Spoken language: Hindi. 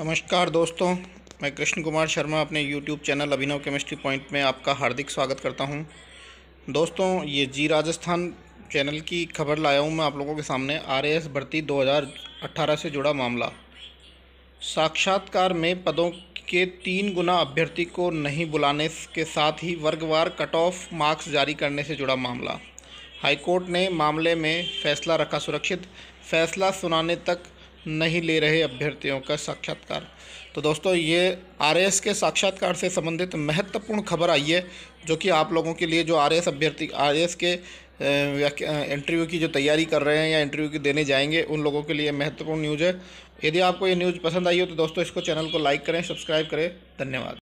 नमस्कार दोस्तों मैं कृष्ण कुमार शर्मा अपने YouTube channel Abhinav chemistry point में आपका हार्दिक स्वागत करता हूं दोस्तों ये जी राजस्थान चैनल की खबर लाया हूं मैं आप लोगों के सामने एस भर्ती 2018 से जुड़ा मामला साक्षात्कार में पदों के तीन गुना अभ्यर्थी को नहीं बुलाने के साथ ही वर्गवार कट ऑफ मार्क्स जारी करने से जुड़ा मामला हाईकोर्ट ने मामले में फैसला रखा सुरक्षित फैसला सुनाने तक नहीं ले रहे अभ्यर्थियों का साक्षात्कार तो दोस्तों ये आर के साक्षात्कार से संबंधित महत्वपूर्ण खबर आई है जो कि आप लोगों के लिए जो आर अभ्यर्थी आर के इंटरव्यू की जो तैयारी कर रहे हैं या इंटरव्यू की देने जाएंगे उन लोगों के लिए महत्वपूर्ण न्यूज़ है यदि आपको ये न्यूज़ पसंद आई हो तो दोस्तों इसको चैनल को लाइक करें सब्सक्राइब करें धन्यवाद